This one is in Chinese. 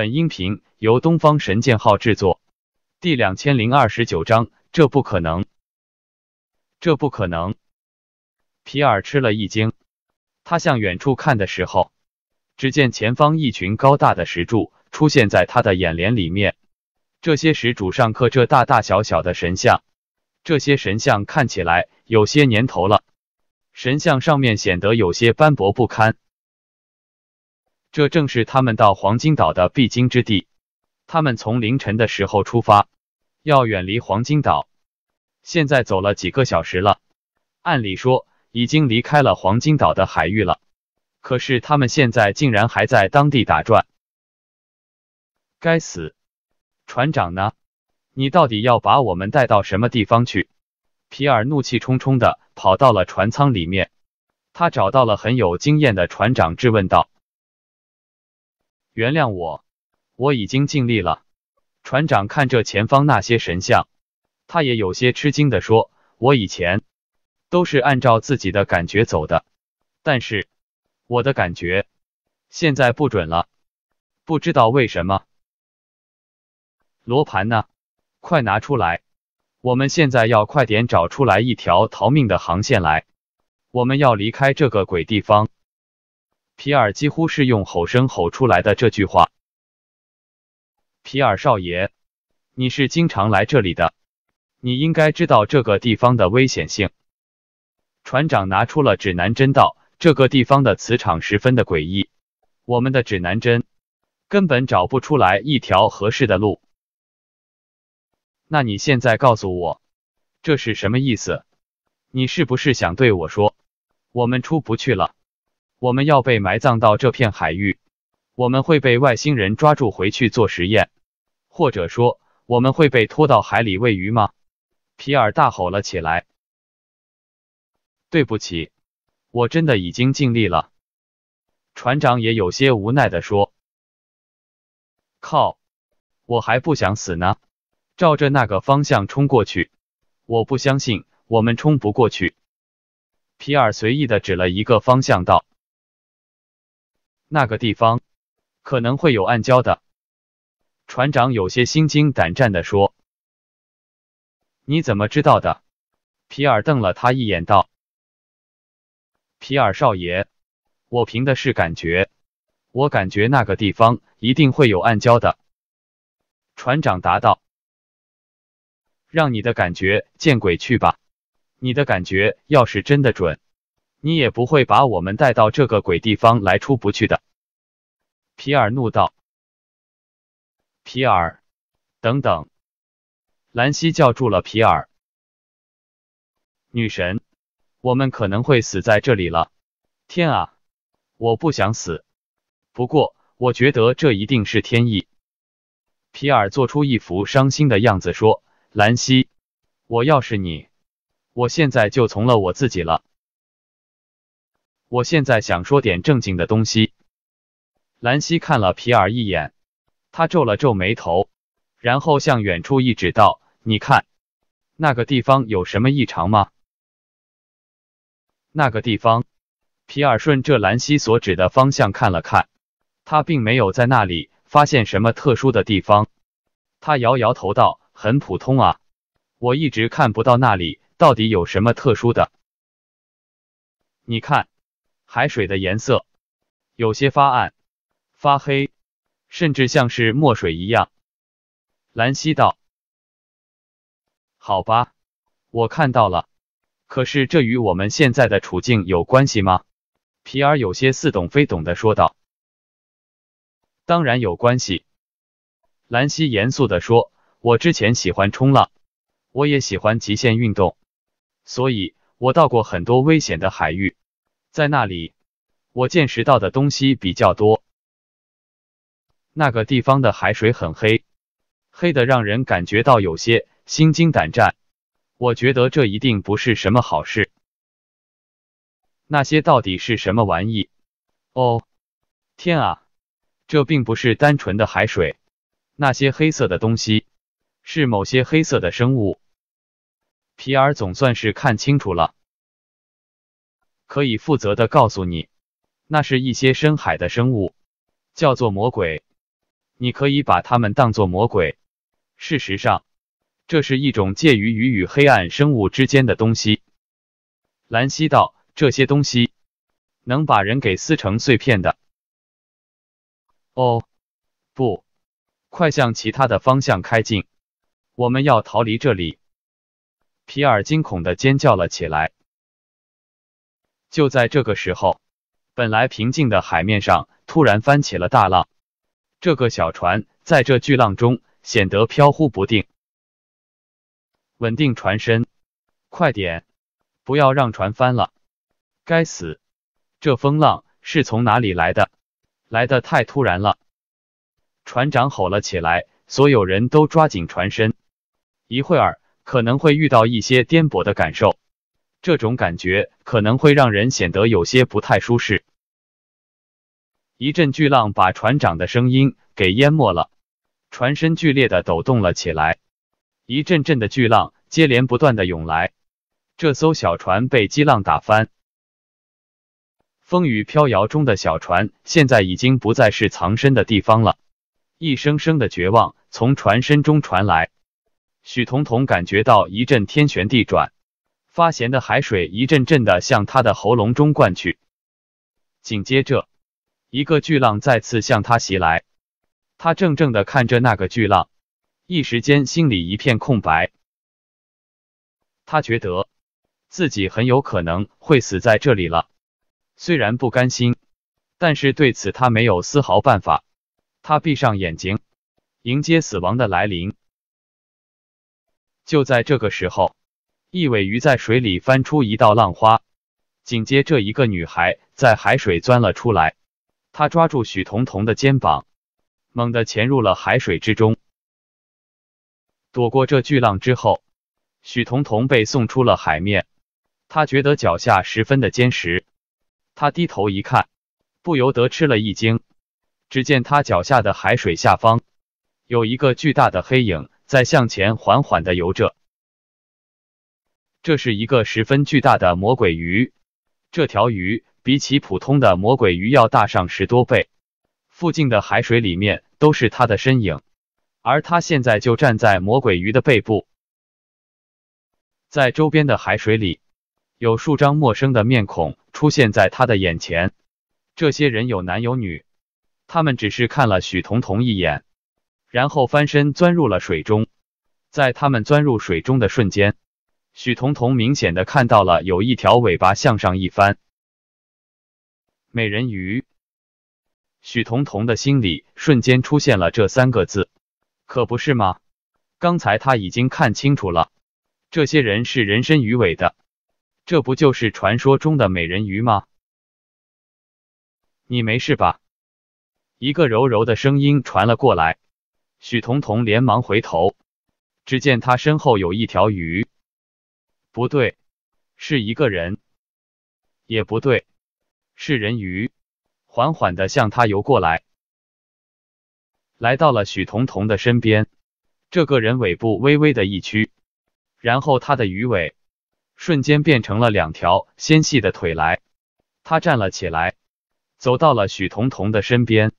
本音频由东方神剑号制作，第两千零二十九章，这不可能！这不可能！皮尔吃了一惊，他向远处看的时候，只见前方一群高大的石柱出现在他的眼帘里面。这些石柱上刻着大大小小的神像，这些神像看起来有些年头了，神像上面显得有些斑驳不堪。这正是他们到黄金岛的必经之地。他们从凌晨的时候出发，要远离黄金岛。现在走了几个小时了，按理说已经离开了黄金岛的海域了，可是他们现在竟然还在当地打转。该死！船长呢？你到底要把我们带到什么地方去？皮尔怒气冲冲的跑到了船舱里面，他找到了很有经验的船长，质问道。原谅我，我已经尽力了。船长看着前方那些神像，他也有些吃惊地说：“我以前都是按照自己的感觉走的，但是我的感觉现在不准了，不知道为什么。”罗盘呢？快拿出来！我们现在要快点找出来一条逃命的航线来，我们要离开这个鬼地方。皮尔几乎是用吼声吼出来的这句话：“皮尔少爷，你是经常来这里的，你应该知道这个地方的危险性。”船长拿出了指南针，道：“这个地方的磁场十分的诡异，我们的指南针根本找不出来一条合适的路。”那你现在告诉我，这是什么意思？你是不是想对我说，我们出不去了？我们要被埋葬到这片海域，我们会被外星人抓住回去做实验，或者说，我们会被拖到海里喂鱼吗？皮尔大吼了起来。对不起，我真的已经尽力了。船长也有些无奈地说：“靠，我还不想死呢！照着那个方向冲过去，我不相信我们冲不过去。”皮尔随意地指了一个方向道。那个地方可能会有暗礁的，船长有些心惊胆战地说：“你怎么知道的？”皮尔瞪了他一眼道：“皮尔少爷，我凭的是感觉，我感觉那个地方一定会有暗礁的。”船长答道：“让你的感觉见鬼去吧！你的感觉要是真的准。”你也不会把我们带到这个鬼地方来出不去的，皮尔怒道。皮尔，等等，兰希叫住了皮尔。女神，我们可能会死在这里了。天啊，我不想死。不过，我觉得这一定是天意。皮尔做出一副伤心的样子说：“兰希，我要是你，我现在就从了我自己了。”我现在想说点正经的东西。兰溪看了皮尔一眼，他皱了皱眉头，然后向远处一指道：“你看，那个地方有什么异常吗？”那个地方，皮尔顺着兰溪所指的方向看了看，他并没有在那里发现什么特殊的地方。他摇摇头道：“很普通啊，我一直看不到那里到底有什么特殊的。”你看。海水的颜色有些发暗、发黑，甚至像是墨水一样。兰希道：“好吧，我看到了。可是这与我们现在的处境有关系吗？”皮尔有些似懂非懂的说道。“当然有关系。”兰希严肃的说。“我之前喜欢冲浪，我也喜欢极限运动，所以我到过很多危险的海域。”在那里，我见识到的东西比较多。那个地方的海水很黑，黑的让人感觉到有些心惊胆战。我觉得这一定不是什么好事。那些到底是什么玩意？哦，天啊，这并不是单纯的海水，那些黑色的东西是某些黑色的生物。皮尔总算是看清楚了。可以负责的告诉你，那是一些深海的生物，叫做魔鬼。你可以把它们当作魔鬼。事实上，这是一种介于鱼与黑暗生物之间的东西。兰西道，这些东西能把人给撕成碎片的。哦，不！快向其他的方向开进，我们要逃离这里！皮尔惊恐的尖叫了起来。就在这个时候，本来平静的海面上突然翻起了大浪。这个小船在这巨浪中显得飘忽不定。稳定船身，快点，不要让船翻了！该死，这风浪是从哪里来的？来的太突然了！船长吼了起来，所有人都抓紧船身。一会儿可能会遇到一些颠簸的感受。这种感觉可能会让人显得有些不太舒适。一阵巨浪把船长的声音给淹没了，船身剧烈的抖动了起来。一阵阵的巨浪接连不断的涌来，这艘小船被激浪打翻。风雨飘摇中的小船现在已经不再是藏身的地方了。一声声的绝望从船身中传来，许彤彤感觉到一阵天旋地转。发咸的海水一阵阵的向他的喉咙中灌去，紧接着，一个巨浪再次向他袭来。他怔怔的看着那个巨浪，一时间心里一片空白。他觉得自己很有可能会死在这里了，虽然不甘心，但是对此他没有丝毫办法。他闭上眼睛，迎接死亡的来临。就在这个时候。一尾鱼在水里翻出一道浪花，紧接着一个女孩在海水钻了出来。她抓住许彤彤的肩膀，猛地潜入了海水之中。躲过这巨浪之后，许彤彤被送出了海面。她觉得脚下十分的坚实。她低头一看，不由得吃了一惊。只见她脚下的海水下方，有一个巨大的黑影在向前缓缓的游着。这是一个十分巨大的魔鬼鱼，这条鱼比起普通的魔鬼鱼要大上十多倍。附近的海水里面都是它的身影，而它现在就站在魔鬼鱼的背部。在周边的海水里，有数张陌生的面孔出现在他的眼前。这些人有男有女，他们只是看了许彤彤一眼，然后翻身钻入了水中。在他们钻入水中的瞬间，许彤彤明显的看到了有一条尾巴向上一翻，美人鱼。许彤彤的心里瞬间出现了这三个字，可不是吗？刚才他已经看清楚了，这些人是人身鱼尾的，这不就是传说中的美人鱼吗？你没事吧？一个柔柔的声音传了过来，许彤彤连忙回头，只见他身后有一条鱼。不对，是一个人，也不对，是人鱼，缓缓的向他游过来，来到了许彤彤的身边。这个人尾部微微的一曲，然后他的鱼尾瞬间变成了两条纤细的腿来，他站了起来，走到了许彤彤的身边。